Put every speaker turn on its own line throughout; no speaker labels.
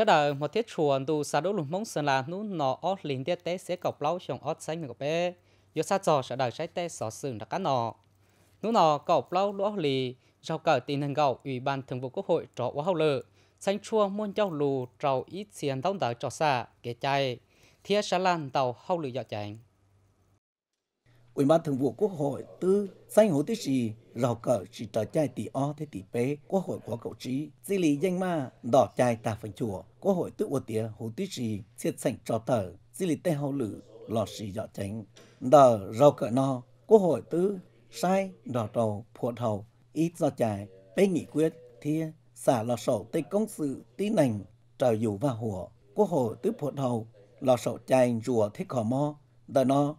sẽ đợi một thiết chuồn đủ sa đỗ lùng mông sơn là nút nọ ót liền tiết tế sẽ cọc lâu trong ót xanh mình bé do sa trò sẽ đợi sẽ tế sọ sừng đặc cá nọ nút nọ cọc lâu lỗ lì rau cờ tình hình gạo ủy ban thường vụ quốc hội trò quá hậu lợ xanh chua muôn châu lù trầu ít tiền thông tờ trò xa kể chạy thiết sẽ lan tàu hậu lự dọ chảnh
Ủy ban Thường vụ Quốc hội tư danh hồ tí sĩ rào cờ chỉ trở chai tỷ o thế tỷ bế Quốc hội của cậu trí. di lý danh ma đỏ chai tà phần chùa. Quốc hội tư ua tía hồ tí sĩ siết sảnh trò tờ. di lý tê hào lử lọ sĩ dọ tránh. Đờ rào cờ no. Quốc hội tư sai đỏ đầu phuột hầu. Ít do chai bế nghị quyết thia xả lọ sổ tây công sự tí nành trở dù và hùa. Quốc hội tư phuột hầu lọ sổ chai rùa thích khó mò. Đờ no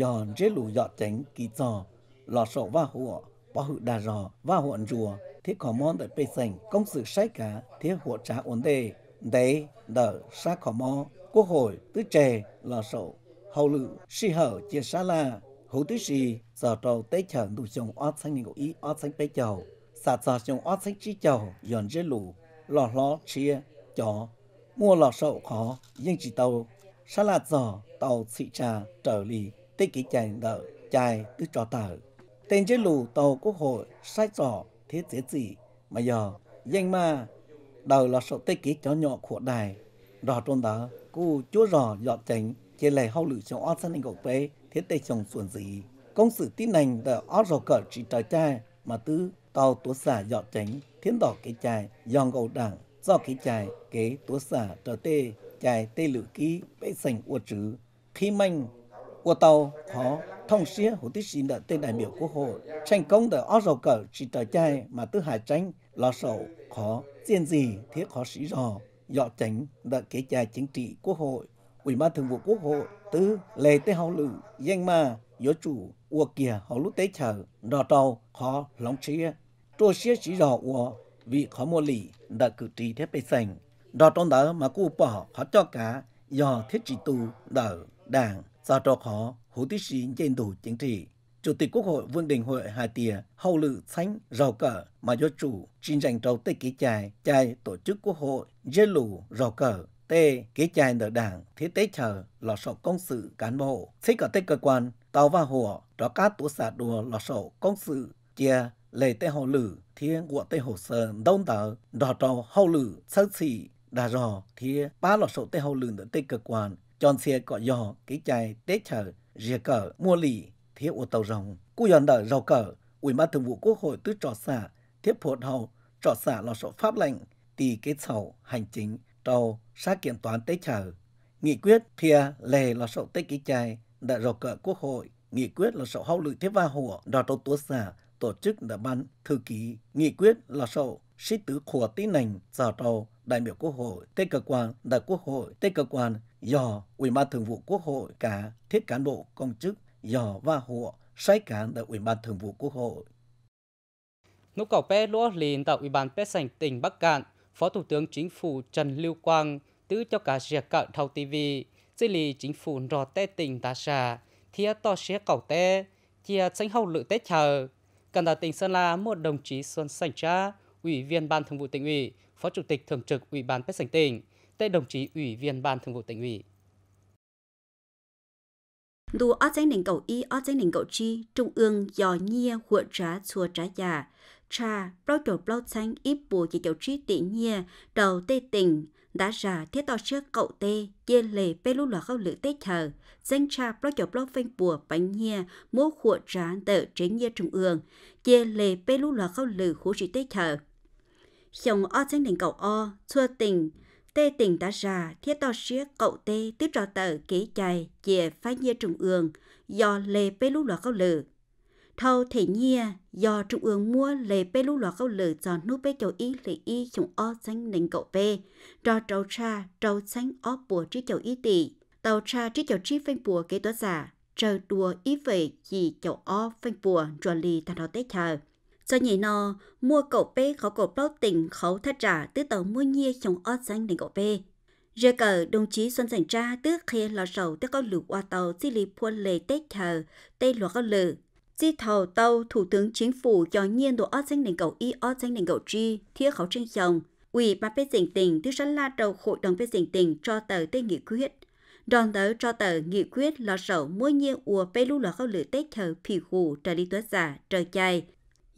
yon chế lù yọ tránh kỳ trò lò sổ va hùa bỏ hự đà rò va huộn rùa thế khó mòn tại bê sành công sự sai cá thế hộ trả ổn đề đấy đỡ xa khó mò quốc hội tứ trề lò sổ hậu lự si hở chia xa la hữu tứ si giờ trâu tế chờ đủ dùng ót xanh nhìn ý ót xanh bê chầu sạt giờ dùng ót xanh chi chầu yon chế lù lò lò chia chó mua lò sổ khó nhưng chỉ tàu xa la giờ tàu thị trà trở lì tê kỷ chạy đỡ chạy tư trò tờ tên chế lù tàu quốc hội sai trò thế giới gì mà giờ danh ma đầu là sổ tê kỷ cho nhỏ của đài đò trôn đó cu chúa rò dọt chánh chế lệ hậu lự cho ớt sân hình gọc bế thế tê chồng xuân gì công sự tin lành đỡ ớt rò cỡ chỉ trời trai mà tư tàu tố xả dọt chánh thiên đỏ cái chài dọn gầu đảng do cái chài kế tố xả trở tê chài tê lự ký bế sành ua trứ khi manh của tàu có thông xía hữu tí xin đợi tên đại biểu quốc hội thành công đợi ó dầu cờ chỉ tờ chai mà tư hải tránh lo sầu khó tiên gì thiết khó sĩ rò dọ tránh đợi kế chai chính trị quốc hội ủy ban thường vụ quốc hội tứ lề tế hậu lự danh ma yếu chủ ua kìa hậu lúc tế chờ đò tàu khó lóng xía trô xía sĩ rò ua vì khó mua lì đợi cử tri thế bê sành đò trong đỡ mà cụ bỏ khó cho cá do thiết trị tù đỡ đảng do trò khó hữu tí sĩ trên đủ chính trị. Chủ tịch Quốc hội Vương Đình Huệ Hà Tìa hậu lự thánh rào cờ mà do chủ trình dành trâu tê ký chài chài tổ chức quốc hội dê lù rào cờ tê ký chài nợ đảng thế tế chờ lò sọ công sự cán bộ xây cả tê cơ quan tàu và hồ đó cát tổ xả đùa lò sọ công sự chia lệ tê hậu lử thiên của tê hồ sơ đông tờ đỏ trò hậu lử sơ xỉ đà rò thiên ba lò sọ tê hậu lử nợ tê cơ quan chọn xe có giò cái chai tế chở rìa cờ mua lì thế ô tàu rồng cú dọn đợi rào cờ ủy ban thường vụ quốc hội tứ trò xả thiết phột hậu trò xả lò sổ pháp lệnh tì cái sầu hành chính tàu sát kiện toán tế chở nghị quyết thia lề lò sổ tế cái chai đã rào cờ quốc hội nghị quyết là sổ hậu lự thiết va hồ đò tàu tố xả tổ chức đã ban thư ký nghị quyết là sổ sĩ tứ khủa tí nành giờ tàu đại biểu quốc hội tây cơ quan đại quốc hội tây cơ quan do Ủy ban Thường vụ Quốc hội cả thiết cán bộ công chức do và hộ sai cán tại Ủy ban Thường vụ Quốc hội. Nút
cầu Pé lúa liền tại Ủy ban Pé Sành tỉnh Bắc Cạn, Phó Thủ tướng Chính phủ Trần Lưu Quang tứ cho cả việc cạn thầu TV, dư lì chính phủ rò tê tỉnh đà xà, thia to xế cầu tê, chia tránh hậu lự tết chờ. Cần tại tỉnh Sơn La một đồng chí Xuân Sành Cha, Ủy viên Ban Thường vụ tỉnh ủy, Phó Chủ tịch Thường trực Ủy ban Pé Sành tỉnh, tới đồng chí Ủy viên Ban Thường vụ tỉnh ủy.
Đủ ở trên đỉnh cầu y ở trên đỉnh cầu chi, trung ương dò nhia hụa trá chùa trá già. cha bao trổ bao xanh ít bùa chỉ cầu chi tỷ nhia, đầu tê tỉnh, đã ra thiết to trước cậu tê, chia lề bê lúc lọ khâu lữ tê thờ. Danh cha bao trổ bao phanh bùa bánh nhia, mô hụa trá tự trên nhia trung ương, chia lề bê lúc lọ khâu lữ hú chỉ tê thờ. Xong ở trên đỉnh cầu o, chua tỉnh, tê tỉnh đã ra thiết to xía cậu tê tiếp trò tờ ký chạy chìa phái nhia trung ương do lê bê lũ lọ câu lử thâu thể nhia do trung ương mua lê bê lũ lọ câu lử cho nú bê châu ý lệ y chúng o xanh nịnh cậu bê trò trâu cha trâu xanh o bùa trí châu ý tỷ tàu cha trí châu trí phanh bùa kế tỏa giả trờ đùa ý về chỉ châu o phanh bùa rồi lì thằng đó tết chờ cho nhảy nò mua cậu bê khó cổ bao tỉnh khó thắt trả tứ tàu mua nhia chồng ót danh đến cậu bê giờ cờ đồng chí xuân dành tra tước khi lò sầu tước có lửa qua tàu di lì puôn lề tết thờ tê lúa có lửa di thầu tàu thủ tướng chính phủ cho nhiên đồ ót danh đến cậu y ót danh đến cậu chi thiết khó trên chồng ủy ba bê tỉnh tỉnh tứ sẵn la đầu hội đồng bê tỉnh tỉnh cho tờ tê nghị quyết đoàn tớ cho tờ nghị quyết lò sầu mua nhiên ua bê lũ lò có lửa tết thờ phì hù trời đi tuất giả trời chay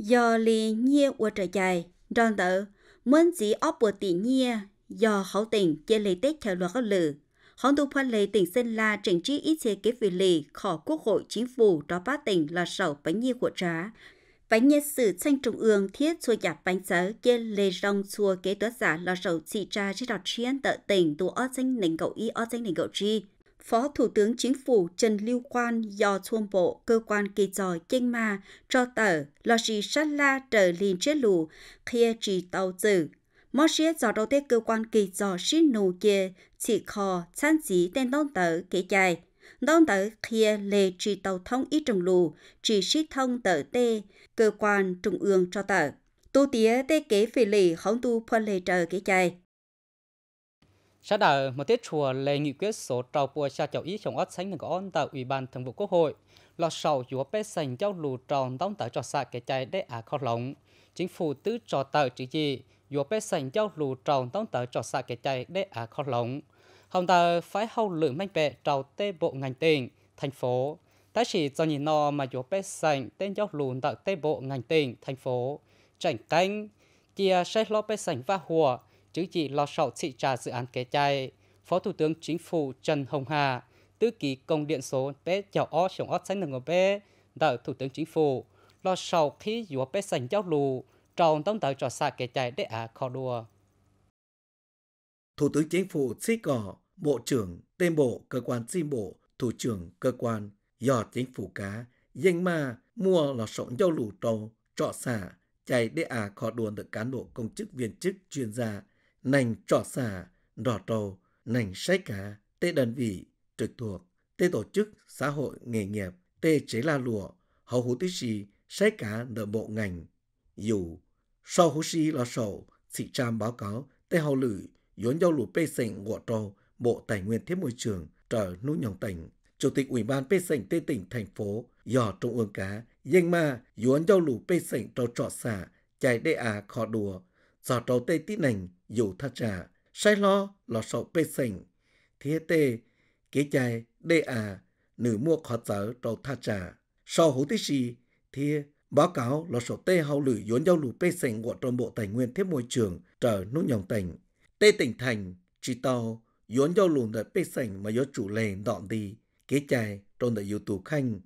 giờ lì nhia của trời dài, rong tự muốn gì óp bùa tỉ nhia giờ hậu tình chia lấy tết theo luật các lử hòn tu phân lấy tỉnh sơn la trình trí ít chế kế vì lì khỏi quốc hội chính phủ đó ba tỉnh là sầu bánh nhi của trá bánh nhân sử tranh trung ương thiết xua giả bánh sớ kia lê rong xua kế tớ giả là sầu trị tra trên đọc chiến tợ tỉnh tù o danh nền cậu y o danh nền cậu chi Phó Thủ tướng Chính phủ Trần Lưu Quan do thuôn bộ cơ quan kỳ giỏi kinh Ma cho tờ lo gì sát la trở liền chết lù khi chỉ tàu tử. Mó xe giò đầu tiên cơ quan kỳ giỏi xin nụ kia chỉ khó chán dí tên đông tờ kể dài. Đông tờ kia lệ chỉ tàu thông ít trồng lù, chỉ xí thông tờ tê, cơ quan trung ương cho tờ. Tu tía tê kế phê lì không tu phân lệ trở kể dài
sau đó, một tiết chùa lệ nghị quyết số trào bùa xa cháu ý chống ớt sánh ngõ tại Ủy ban Thường vụ Quốc hội, lọ sầu chúa bế sành cháu lù tròn đóng tại trò xa kẻ chạy để à khó lòng Chính phủ tứ trò tờ chỉ gì, chúa bế sành cháu lù tròn đóng tại trò xa kẻ chạy để à khó lòng Hồng tờ phải hậu lượng mạnh bệ trào tê bộ ngành tỉnh, thành phố. Tại chỉ do nhìn nó mà chúa bế sành tên cháu lù tại tê bộ ngành tỉnh, thành phố. Trảnh canh, chia xe lọ bế sành và hùa, chứ chỉ lo sầu trị trả dự án kế chay Phó Thủ tướng Chính phủ Trần Hồng Hà, tư ký công điện số bé chào o sống ót sánh ngờ bé, đợi Thủ tướng Chính phủ, lo sầu khi dùa bé sành giáo lù, tròn tông tờ trò xa kế chay để à khó đùa.
Thủ tướng Chính phủ xí cỏ, Bộ trưởng, tên bộ, cơ quan xin bộ, Thủ trưởng, cơ quan, do Chính phủ cá, danh ma, mua lo sống giao lù trâu, trò xả, chạy để à khó đùa được cán bộ công chức viên chức chuyên gia nành trọ xả, đỏ trầu, nành sái cá, tê đơn vị, trực thuộc, tê tổ chức, xã hội, nghề nghiệp, tê chế la lụa, hầu hữu tí xì, sái cá nợ bộ ngành. Dù, sau hữu xì lo sầu, thị tram báo cáo, tê hậu lử, vốn giao lụa bê sành ngọ trâu Bộ Tài nguyên Thiết Môi trường, trở núi nhòng tỉnh. Chủ tịch Ủy ban Pê Sảnh Tê tỉnh thành phố, dò trung ương cá, danh ma, yuán giao lù Pê Sảnh trâu trọ xả, chạy đê à khó đùa, giờ trâu tê tí nành dù tha trà sai lo lò sổ bê sành thế tê kế chai đê à nữ mua khó giờ trâu tha trà sau hữu tí gì thế báo cáo lò sổ tê hậu lử vốn giao lù bê sành của trong bộ tài nguyên thế môi trường trở nút nhòng tỉnh tê tỉnh thành chỉ tàu vốn giao lùn đợi bê sành mà do chủ lề đọn đi kế chai trong đợi youtube khanh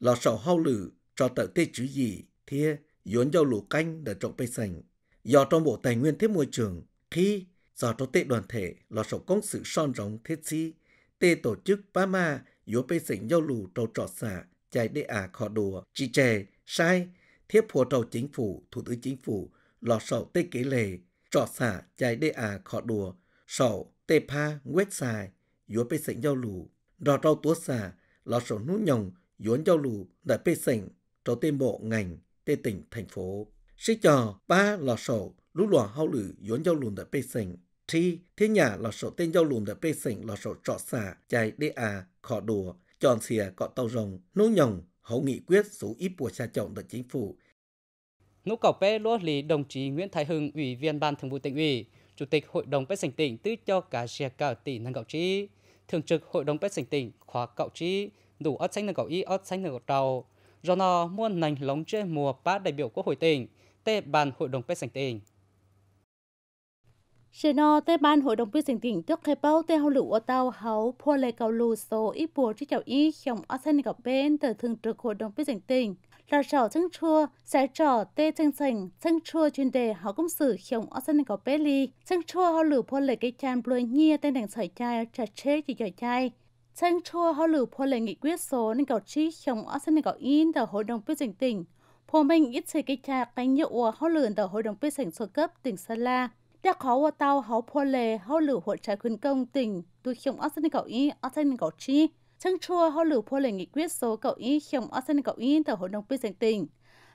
lò sổ hậu lử cho tờ tê chữ gì thế vốn giao lù canh để trọng bê sành do trong bộ tài nguyên thế môi trường khi do trong tệ đoàn thể là sổ công sự son rộng thiết chi tê tổ chức ba ma yếu bê sinh giao lù trò trọt xả chạy đê à khó đùa chỉ chè sai thiết phù trâu chính phủ thủ tướng chính phủ lò sổ tê kế lề trò xả chạy đê à khó đùa sổ tê pa quét xài yếu bê sinh giao lù đò trâu túa xả lò sổ nút nhồng yuốn giao lù đại bê sinh trâu tê bộ ngành tê tỉnh thành phố sẽ cho ba là sổ lũ lùa hậu lử yốn giao lùn đã bê sình. Thi, thế nhà là sổ tên giao lùn đã bê sình là sổ trọ xà, chạy đê à, khỏ đùa, tròn xìa cọ tàu rồng, nô nhồng, hậu nghị quyết số ít của xa trọng tại chính phủ.
Nú cầu pê lúa lý đồng chí Nguyễn Thái Hưng, Ủy viên Ban Thường vụ tỉnh ủy, Chủ tịch Hội đồng Bế Sành tỉnh tư cho cả xe cả tỷ năng gạo trí, Thường trực Hội đồng Bế Sành tỉnh khóa gạo trí, đủ ớt xanh năng gạo y ớt xanh năng gạo trầu. Do nó muôn nành lóng trên mùa bá đại biểu Quốc hội tỉnh, tế ban hội đồng bếp sành tình.
Sẽ nó tế ban hội đồng bếp sành tình tức khai báo tế hậu lũ ở tàu hậu phô lệ cầu lù số ít bùa chứ chào ý trong ở sân gặp bên tờ thường trực hội đồng bếp sành tình. Là trò chân chua, sẽ trở tế chân sành, chân chua chuyên đề hậu công sử trong ở sân gặp bếp ly. Chân chua hậu lũ phô lệ cây chan bùi nhia tên đành sợi chai, trà chế chỉ dạy chai sang chua họ lưu phô lệ nghị quyết số nên cầu chi trong ở sân cầu in tờ hội đồng quyết trình tỉnh Phô minh ít chơi cái cha cánh nhựa ua hó lườn tờ hội đồng quyết sảnh sơ cấp tỉnh Sơn La. Đã khó ua tao hó phô lề hó lử hội trái khuyến công tỉnh tôi khiông ớt sân cầu y ớt sân cầu chi. Chẳng chua hó lử phô lề nghị quyết số cầu y khiông ớt sân cầu y tờ hội đồng quyết sảnh tỉnh.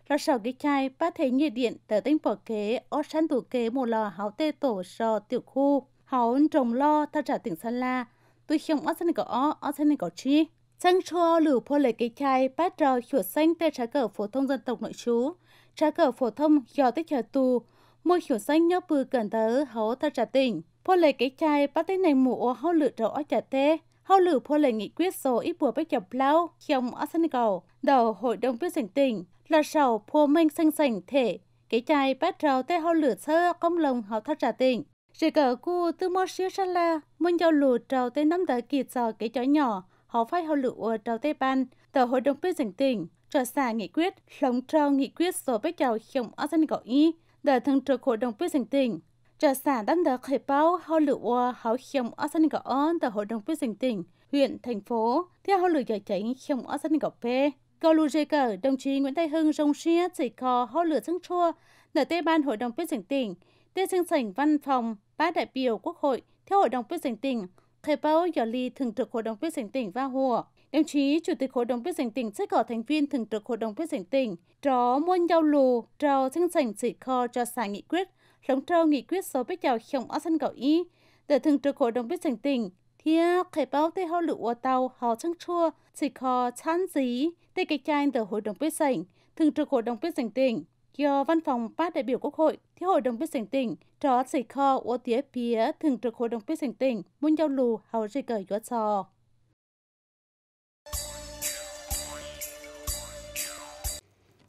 Ra sở cái chai ba thế nhiệt điện tờ tinh bỏ kế ớt sân tủ kế một lò háo tê tổ sò tiểu khu. Háo trồng lo ta trả tỉnh Sơn La. Tôi khiông ớt sân cầu o ớt sân cầu chi. Sang cho lử phô lệ kỳ chai bắt rào chuột xanh tê trái cờ phổ thông dân tộc nội chú. Trái cờ phổ thông do tích chờ tù. Môi chuột xanh nhớ bư cần tớ hấu thật trả tỉnh. Phô lệ kỳ chai bắt tết này mũ ô hâu lử rào trả tê. Hâu lử phô lệ nghị quyết số ít bùa bách chập lao trong ở sân cầu. Đầu hội đồng viên sảnh tỉnh là sầu phô mênh xanh sảnh thể. Kỳ chai bắt rào tê hâu lử sơ công lồng hấu thật trả tỉnh. Rồi cờ cu tư mô xíu sân la, muốn giao lụt rào tê nắm đỡ kỳ sò cái chó nhỏ họ phải hậu lựu ở đầu Tây Ban, tờ Hội đồng Quyết dân tỉnh, trở xa nghị quyết, lòng trao nghị quyết số bếch chào hiệu ở dân gọi y, tờ thường trực Hội đồng Quyết dân tỉnh, trở xa đăng tờ khởi báo hậu lựu ở hậu hiệu ở dân gọi tờ Hội đồng Quyết dân tỉnh, huyện, thành phố, theo hậu lựu giải tránh hiệu ở dân gọi phê. Cầu lưu dây cờ, đồng chí Nguyễn Thái Hưng rong xia chỉ có hậu lửa dân chua, nở tê ban Hội đồng Quyết dân tỉnh, tê sinh sảnh văn phòng, ba đại biểu Quốc hội, theo Hội đồng Quyết dân tỉnh, Thời báo giờ ly thường trực Hội đồng Quyết sinh tỉnh và hùa. Đồng chí Chủ tịch Hội đồng Quyết sinh tỉnh sẽ có thành viên thường trực Hội đồng Quyết sinh tỉnh. Trò muôn giao lù, trò sinh sảnh chỉ kho cho xã nghị quyết, lồng trâu nghị quyết số bích giàu không ở sân cầu y. Để thường trực Hội đồng Quyết sinh tỉnh, thia khởi báo tê hao lụ ô tàu họ chăng chua, chỉ kho chán dí, tê kịch chanh từ Hội đồng Quyết sinh, thường trực Hội đồng Quyết sinh tỉnh do Văn phòng Bát đại biểu Quốc hội theo Hội đồng Bích Sảnh tỉnh, tró xảy kho ô tía phía thường trực Hội đồng Bích Sảnh tỉnh, muốn giao lù hào rì cờ yuá sò.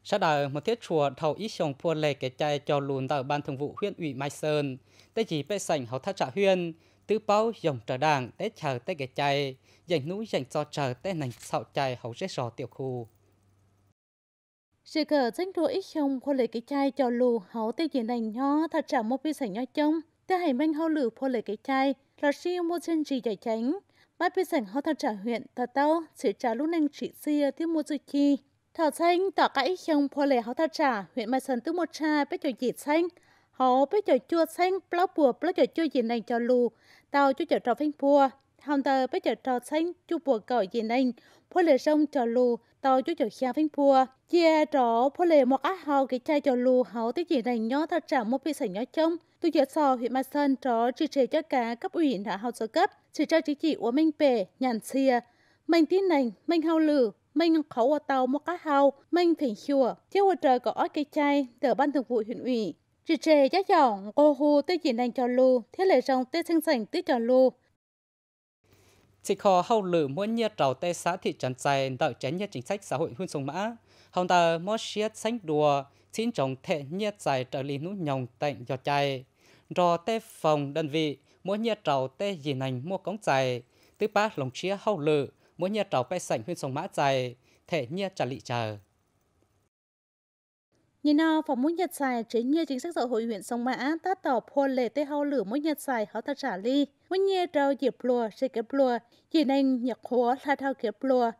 Sau đó, một thiết chùa thầu ít sông phua lệ cái chai cho lùn tại Ban Thường vụ huyện ủy Mai Sơn, tới chỉ bế sảnh hậu thác trả huyên tứ bao dòng trở đảng, tới chờ tới cái chai, dành núi dành cho chờ tới nành sạo chai hậu rết rò tiểu khu.
Sự cờ tranh đồ ít chồng phô lấy cái chai cho lù hấu tê diện đành nho thật trả một bị sảnh nho chông. Tê hành manh hâu lử phô lấy cái chai, là si mua chân trì giải tránh. Bát bị sảnh hâu thật trả huyện thật tao, sự trả lúc nâng trị xia tiếp mua dự chi. Thảo xanh tỏ cãi ít chồng phô lấy hấu thật trả huyện mai sơn tư một trà bếp cho dịt xanh. Hấu bếp cho chua xanh, bó bùa bó cho chua diện đành cho lù, tao cho chở trò phanh phua hôm tờ bây giờ trò xanh chú bùa cỏ gì nên phố lệ sông trò lù tàu chú chỗ xa phanh bùa chia trò phố lệ một á hò cái chai trò lù hậu tới gì này nhó thật trả một bị sảnh nhó trông tôi giờ sò huyện mai sơn trò chỉ trì cho cả cấp ủy đã hậu sơ cấp chỉ cho chỉ chỉ của minh bể nhàn xìa mình tin này mình hao lử mình khẩu ở tàu một cá hao mình phải chùa chiếc ở trời có ói cây chai tờ ban thường vụ huyện ủy chỉ trề giá dòng cô hù tới gì đành cho lù thế lệ sông tới sinh sảnh tới cho lù
chỉ khó hậu lử muốn nhiệt trào tê xã thị trấn dài đợi tránh nhất chính sách xã hội hương sông mã hồng tờ mốt xiết sánh đùa xin chồng thể nhiệt dài trợ lý nút nhồng tạnh giọt chai rò tê phòng đơn vị muốn nhiệt trào tê gì nành mua cống dài tứ ba lồng chia hậu lử muốn nhiệt trào bay sảnh hương sông mã dài thể nhiệt trả lị chờ
Nhìn nào, phòng muốn nhật dài chế như chính sách xã hội huyện Sông Mã, tát tỏ phô lệ tê hậu lửa muốn nhật dài hóa ta trả ly muốn nhé rau dịp lùa sẽ kịp lùa, chỉ nên nhật hóa là thao kịp lùa.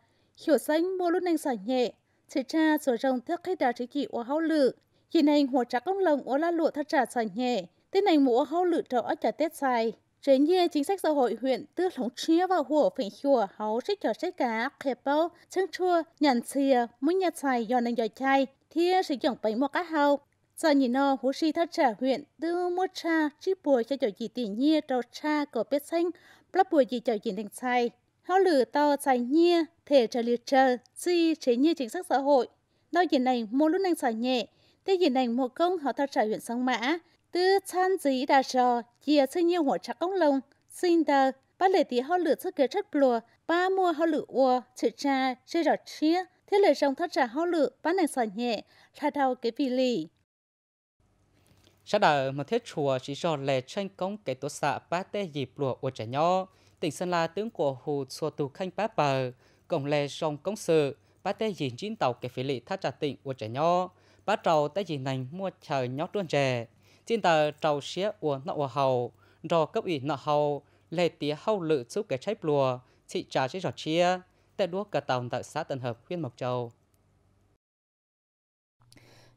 Hiểu sánh mua lúc nên sở nhẹ, chỉ cha sổ rồng thức khách đá chỉ chỉ của hậu lự, chỉ nên hồ trả công lòng của la lụa thật trả sở nhẹ, tên này mua hậu lự trọ trả tết xài. Trên nhé chính sách xã hội huyện tư lóng chia vào hồ phỉnh chùa hấu sẽ trò sách cá, khẹp bao, chân chua, nhàn xìa, muốn nhà xài do nên dò chai, thì sử dụng bánh mua cá hậu sợ nhìn nó hú si thất trả huyện tư mua cha chi bùa cho chỗ gì tỉ nhia trò cha cổ biết xanh lắp bùa gì chỗ gì thành sai họ lử to sai nhia thể trở liệt trở chi chế nhia chính sách xã hội nó nhìn này mua lúc anh xả nhẹ thế nhìn này một công họ thất trả huyện sông mã tư chan dí đà rò chia sinh nhiều หัว chắc ông lông xin tờ ba lệ tí họ lử sức kế chất bùa ba mua họ lử ua chữ cha chơi rọt chia thế lời trong thất trả họ lử bán này xả nhẹ thay đầu cái vị lì
sau đó mà thiết chùa chỉ cho lệ tranh công cái tổ xã ba tê dịp lùa của trẻ nhỏ tỉnh sơn la tướng của hồ xua tù khanh ba bờ cổng lệ sông công sự ba tê dịp chín tàu cái phí lị thác trà tỉnh của trẻ nhỏ ba trầu tê dịp nành mua chờ nhóc đuôn trẻ trên tờ trầu xía của nọ của hầu rò cấp ủy nọ hầu lệ tía hầu lự giúp cái trái lùa thị trà chế trò chia tại đuốc cả tàu tại xã tân hợp huyện mộc châu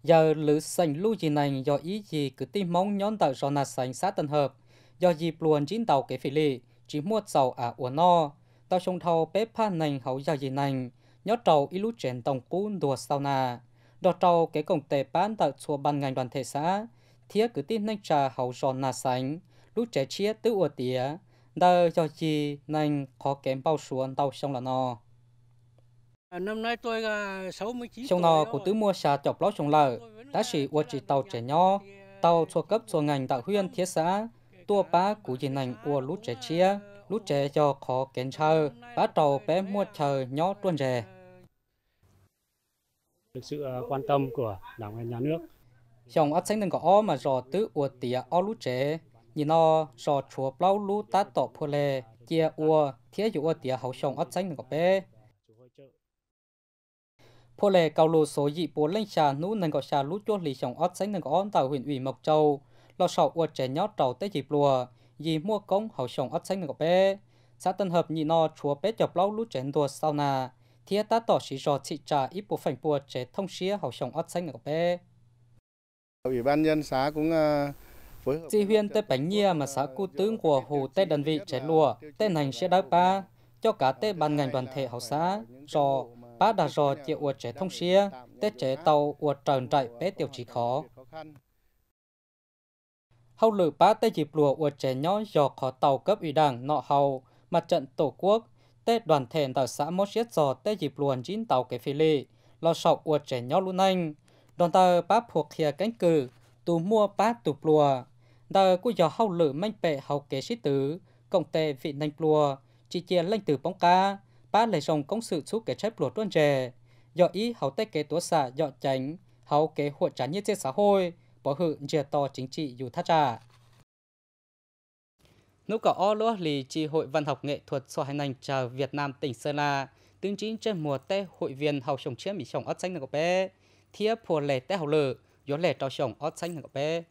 giờ lữ sành lưu gì này do ý gì cứ tin mong nhón tờ cho nà sành sát tân hợp do gì luồn chín tàu cái phỉ lì chỉ mua tàu à uổng no tàu trông thâu bếp phan này hậu giờ gì này nhớ tàu ít lúc chuyển tổng cún đùa sau nà đò tàu cái cổng tệ bán tờ chùa ban ngành đoàn thể xã thiết cứ tin nhanh trà hậu cho nà sành lúc trẻ chia tứ uổng tía đờ do gì này khó kém bao xuống tàu sông là no À, năm nay tôi 69 à, Xong nọ của tứ mua xà chọc lót trồng lở, đã chỉ ua chỉ tàu trẻ nho, tàu cho cấp cho ngành tạo huyện thiết xã, tua bá của dân ngành ua lút trẻ chia, lút trẻ cho khó kén chờ, bá tàu bé mua chờ nho tuôn rè. Được sự à, quan tâm của đảng và nhà nước. Xong ớt xanh đừng có o mà rò tứ ua tỉa o lút trẻ, nhìn nó rò chùa bao lút tá tọ phô lè, chia ua, thiết dụ ua tỉa hậu xong ớt xanh đừng có bé phố lề cầu lô số dị bố lên xà nú nâng gọ xà lú chua lì sòng ớt xanh nâng gọ tại huyện ủy Mộc Châu, lò sọ uột trẻ nhót trầu tết dịp lùa, dì mua công hậu sòng ớt xanh nâng gọ bê. Xã Tân Hợp nhị nọ chúa bế chọc lâu lú trẻ đùa sau nà, thiết ta tỏ sĩ rò thị trà ít bộ phảnh bùa trẻ thông xía hậu sòng ớt xanh nâng gọ bê. Ủy ban nhân xã cũng uh... Ờ, Chị huyên tết bánh nhia mà xã ờ, cụ tướng của hồ tết đơn vị trẻ lùa, tết hành sẽ đá ba, cho cả tết ban ngành đoàn thể hậu xã, trò, bá đã rò chịu uột trẻ thông xia, tết trẻ tàu uột trần trại bé tiểu chỉ khó. Hậu lử bá tê dịp lùa uột trẻ nhỏ dò khó tàu cấp ủy đảng nọ hầu, mặt trận tổ quốc, tết đoàn thể tại xã mốt xiết dò tê dịp luồn chín tàu cái phi lì, lo sọc uột trẻ nhỏ luôn anh. Đoàn tàu bá thuộc khía cánh cử, tù mua bá tù lùa. đời của dò hậu lử manh bệ hậu kế sĩ tử, cộng tệ vị nành lùa, chỉ chia lanh từ bóng ca, phá lấy sông công sự chú kế chép lột tuân trẻ do ý hậu tết kế tố xả do tránh hậu kế hộ trả nhiên trên xã hội bỏ hự dìa to chính trị dù thắt trà nụ cỏ o lúa lì chi hội văn học nghệ thuật so hành hành chờ Việt Nam tỉnh Sơn La tướng chính trên mùa tê hội viên hậu sông chiếm bị sông ớt xanh ngọc bé thiếp phù lệ tê hậu lự gió lệ trao sông ớt xanh ngọc
bé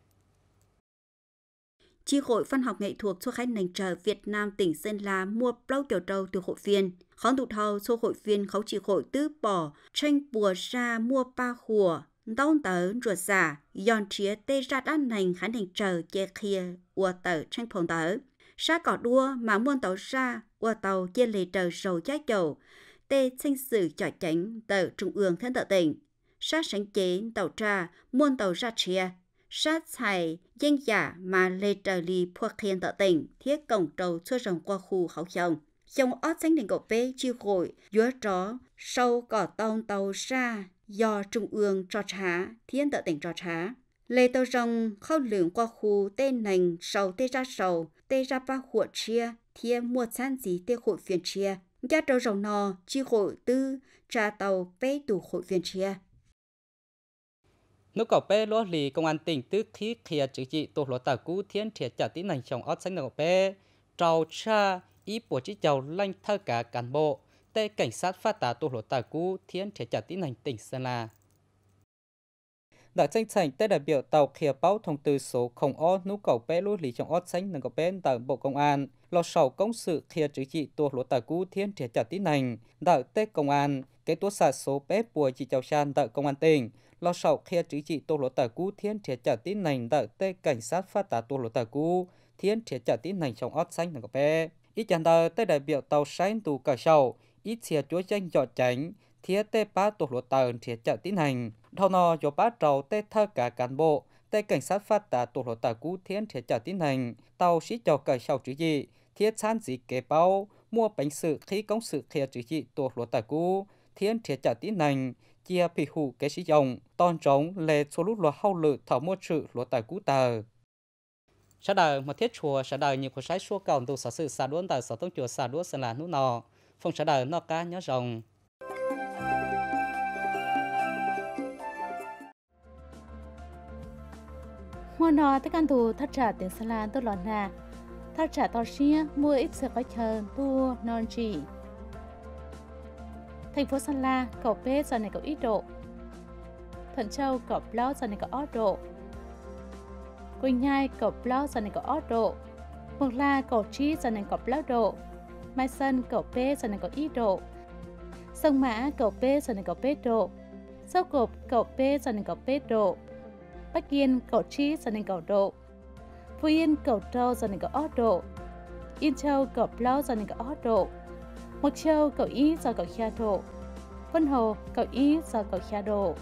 Chi hội văn học nghệ thuật so hành hành chờ Việt Nam tỉnh Sơn La mua bao tiểu trâu từ hội viên khó tụ thầu số hội viên khấu chỉ hội tứ bỏ tranh bùa ra mua ba hùa đau tớ ruột giả giòn chía tê ra đá nành khán hình chờ che kia ua tớ tranh phòng tớ sa cỏ đua mà muôn tàu ra ua tàu chia lề trời sầu giá dầu tê sinh sử trò tránh tờ trung ương thân tờ tỉnh sa sánh chế tàu tra muôn tàu ra chia sát thầy danh giả mà lê trời lì phua khiên tợ tỉnh thiết cổng trầu chưa rồng qua khu khẩu chồng trong ót xanh đỉnh cổ bê chi hội dứa tró, sâu cỏ tông tàu xa, do trung ương trò trá, thiên tự tỉnh trò trá. Lê tàu rồng khâu lượng qua khu tên nành sầu tê ra sầu, tê ra ba hụa chia, thiên mua san gì tê hội phiền chia. Gia trâu rồng nò, chi hội tư, trà tàu bê tù hội phiền chia.
Nước cỏ bê lúa lì công an tỉnh tư khí kia chữ trị tổ lúa tà cú thiên thiệt trả tí nành chồng ót xanh nở bê, trâu cha ý bộ chỉ chầu lanh thơ cả cán bộ, tê cảnh sát phát tá tổ lộ tài cú thiên thể trả tiến hành tỉnh Sơn La. Đã tranh thành tê đại biểu tàu khía báo thông tư số không o nú cầu bé lũ lý trong ót sánh nâng cầu bên tại Bộ Công an, lo sầu công sự khía chữ trị tổ lộ tài cú thiên thể trả tiến hành, đạo tê công an, kế tố xả số bé bùa chỉ chào san tại Công an tỉnh, lo sầu khía chữ trị tổ lộ tài cú thiên thể trả tiến hành đạo tê cảnh sát phát tá tổ lộ tài cú thiên thể trả tiến hành trong ót xanh nâng cầu bé ít chẳng tờ tới đại biểu tàu sáng tù cờ sầu ít xe chúa tranh dọ tránh thiết tê bá tổ lộ tờn thiết chợ tiến hành thao nò cho bá trầu tê thơ cả cán bộ tê cảnh sát phát tả tổ lộ tờ cú thiên thiết chợ tiến hành tàu sĩ cho cờ sầu chữ gì thiết san dị kế báo mua bánh sự khí công sự kia chữ gì tổ lộ tờ cú thiên thiết chợ tiến hành chia phì hụ kế sĩ dòng tôn trống lệ số lúc lộ hậu lự thảo mua sự lộ tờ cú tờ sẽ đời một thiết chùa sẽ đời nhiều của sái xua cầu tu sở sự xả đuôn tại sở tông chùa xả đuôn sơn là núi nọ phong sẽ đời nó cá nhớ rồng
mua nọ tới căn thủ thắt trả tiền sơn lan tôi lọt nà thắt trả to xia mua ít sợi có chờ tu non chỉ thành phố sơn la cầu bê giờ này cầu ít độ thuận châu cầu plau giờ này cầu ót độ Quỳnh Nhai cột blog dân cột ớt độ. Mường La cột chi dân cột blog độ. Mai Sơn p bê dân cột y độ. Sông Mã p bê dân cột p độ. Sâu cột p bê dân cột p độ. Bắc Yên cột chi dân cột độ. Phú Yên cột trâu dân cột ớt độ. Yên Châu cột blog dân cột ớt độ. Mộc Châu cột y dân cột khe độ. Vân Hồ cột y dân cột khe độ.